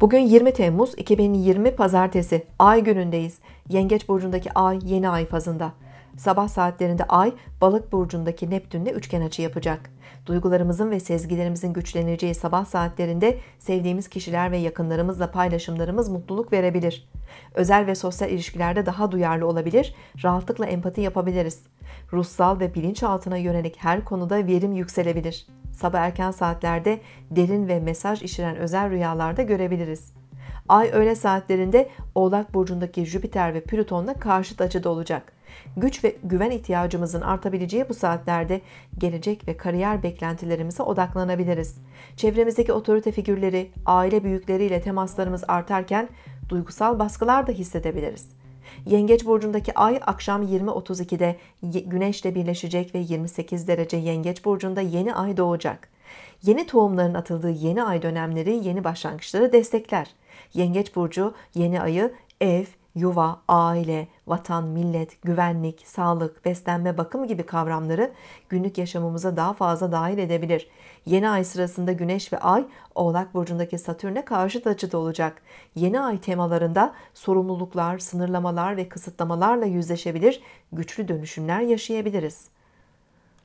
Bugün 20 Temmuz 2020 Pazartesi ay günündeyiz. Yengeç burcundaki ay yeni ay fazında. Sabah saatlerinde ay balık burcundaki Neptün'le üçgen açı yapacak. Duygularımızın ve sezgilerimizin güçleneceği sabah saatlerinde sevdiğimiz kişiler ve yakınlarımızla paylaşımlarımız mutluluk verebilir. Özel ve sosyal ilişkilerde daha duyarlı olabilir, rahatlıkla empati yapabiliriz. Ruhsal ve bilinçaltına yönelik her konuda verim yükselebilir. Sabah erken saatlerde derin ve mesaj içeren özel rüyalarda görebiliriz. Ay öğle saatlerinde Oğlak burcundaki Jüpiter ve Plüton'la karşıt açıda olacak. Güç ve güven ihtiyacımızın artabileceği bu saatlerde gelecek ve kariyer beklentilerimize odaklanabiliriz. Çevremizdeki otorite figürleri, aile büyükleriyle temaslarımız artarken duygusal baskılar da hissedebiliriz. Yengeç burcundaki ay akşam 20.32'de güneşle birleşecek ve 28 derece yengeç burcunda yeni ay doğacak. Yeni tohumların atıldığı yeni ay dönemleri yeni başlangıçları destekler. Yengeç burcu yeni ayı ev, yuva, aile, vatan, millet, güvenlik, sağlık, beslenme, bakım gibi kavramları günlük yaşamımıza daha fazla dahil edebilir. Yeni ay sırasında Güneş ve Ay Oğlak burcundaki Satürn'e karşıt açıda olacak. Yeni ay temalarında sorumluluklar, sınırlamalar ve kısıtlamalarla yüzleşebilir, güçlü dönüşümler yaşayabiliriz.